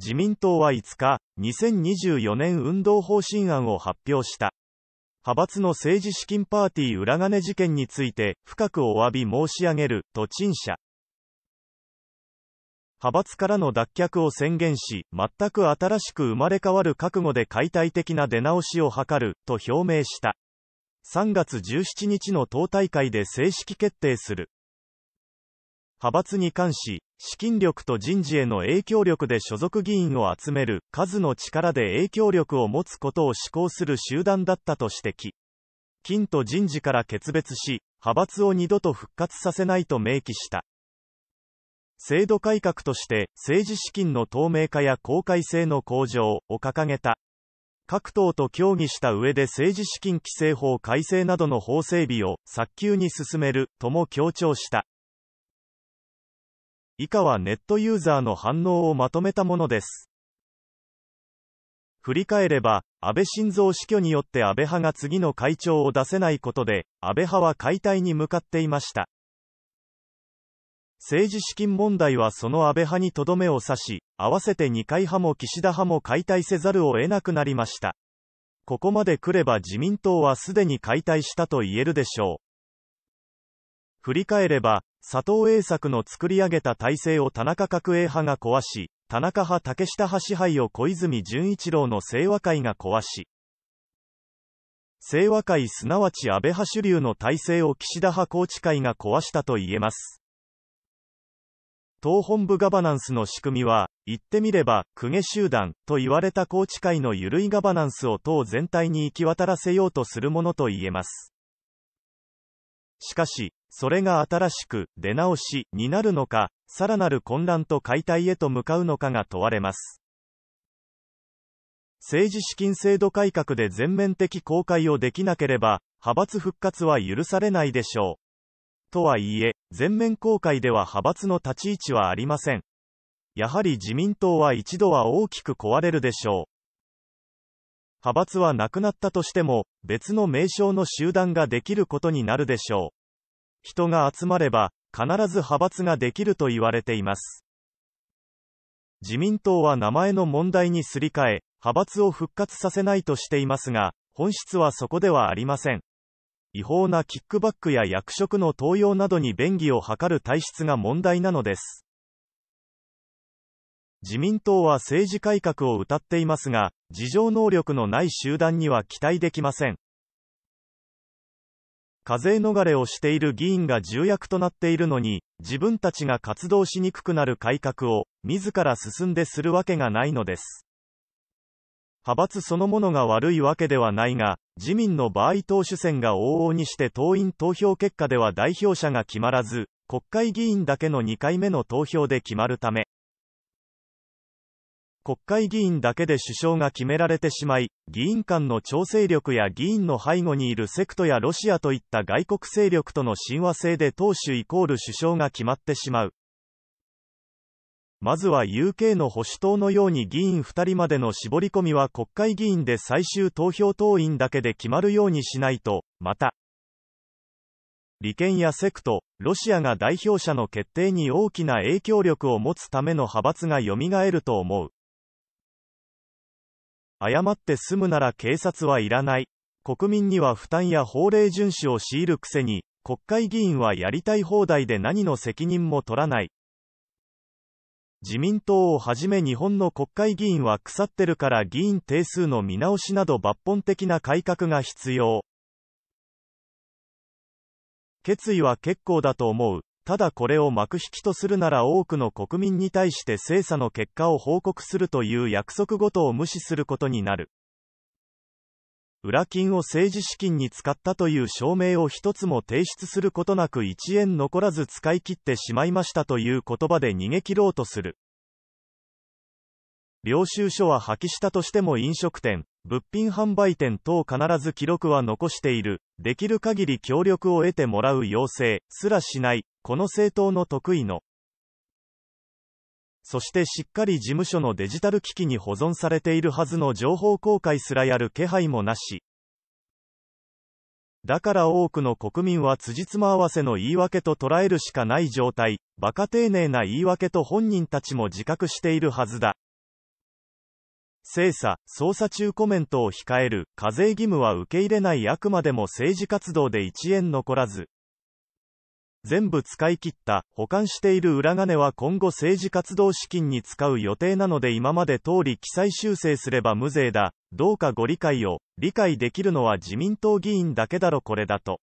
自民党は5日、2024年運動方針案を発表した。派閥の政治資金パーティー裏金事件について、深くお詫び申し上げる、と陳謝。派閥からの脱却を宣言し、全く新しく生まれ変わる覚悟で解体的な出直しを図る、と表明した。3月17日の党大会で正式決定する。派閥に関し、資金力と人事への影響力で所属議員を集める、数の力で影響力を持つことを志向する集団だったと指摘。金と人事から決別し、派閥を二度と復活させないと明記した。制度改革として、政治資金の透明化や公開性の向上を掲げた。各党と協議した上で政治資金規正法改正などの法整備を早急に進めるとも強調した。以下はネットユーザーの反応をまとめたものです。振り返れば、安倍晋三死去によって安倍派が次の会長を出せないことで、安倍派は解体に向かっていました。政治資金問題はその安倍派にとどめを刺し、合わせて二階派も岸田派も解体せざるを得なくなりました。ここまで来れば自民党はすでに解体したと言えるでしょう。振り返れば、佐藤栄作の作り上げた体制を田中角栄派が壊し、田中派竹下派支配を小泉純一郎の清和会が壊し、清和会すなわち安倍派主流の体制を岸田派宏池会が壊したと言えます。党本部ガバナンスの仕組みは、言ってみれば、公家集団と言われた宏池会の緩いガバナンスを党全体に行き渡らせようとするものと言えます。しかし、それが新しく、出直し、になるのか、さらなる混乱と解体へと向かうのかが問われます。政治資金制度改革で全面的公開をできなければ、派閥復活は許されないでしょう。とはいえ、全面公開では派閥の立ち位置はありません。やはり自民党は一度は大きく壊れるでしょう。派閥はなくなったとしても、別の名称の集団ができることになるでしょう。人が集まれば、必ず派閥ができると言われています。自民党は名前の問題にすり替え、派閥を復活させないとしていますが、本質はそこではありません。違法なキックバックや役職の登用などに便宜を図る体質が問題なのです。自民党は政治改革を謳っていますが、自浄能力のない集団には期待できません。課税逃れをしている議員が重役となっているのに、自分たちが活動しにくくなる改革を、自ら進んでするわけがないのです。派閥そのものが悪いわけではないが、自民の場合党首選が往々にして党員投票結果では代表者が決まらず、国会議員だけの2回目の投票で決まるため、国会議員だけで首相が決められてしまい、議員間の調整力や議員の背後にいるセクトやロシアといった外国勢力との親和性で党首イコール首相が決まってしまう。まずは UK の保守党のように議員2人までの絞り込みは国会議員で最終投票党員だけで決まるようにしないと、また、利権やセクト、ロシアが代表者の決定に大きな影響力を持つための派閥が蘇ると思う。謝って済むなら警察はいらない。国民には負担や法令遵守を強いるくせに、国会議員はやりたい放題で何の責任も取らない。自民党をはじめ日本の国会議員は腐ってるから議員定数の見直しなど抜本的な改革が必要。決意は結構だと思う。ただこれを幕引きとするなら多くの国民に対して精査の結果を報告するという約束ごとを無視することになる。裏金を政治資金に使ったという証明を一つも提出することなく1円残らず使い切ってしまいましたという言葉で逃げ切ろうとする。領収書は破棄したとしても飲食店、物品販売店等必ず記録は残している、できる限り協力を得てもらう要請すらしない、この政党の得意のそしてしっかり事務所のデジタル機器に保存されているはずの情報公開すらやる気配もなし。だから多くの国民は辻褄合わせの言い訳と捉えるしかない状態、馬鹿丁寧な言い訳と本人たちも自覚しているはずだ。精査、捜査中コメントを控える、課税義務は受け入れないあくまでも政治活動で1円残らず、全部使い切った、保管している裏金は今後政治活動資金に使う予定なので今まで通り記載修正すれば無税だ、どうかご理解を、理解できるのは自民党議員だけだろこれだと。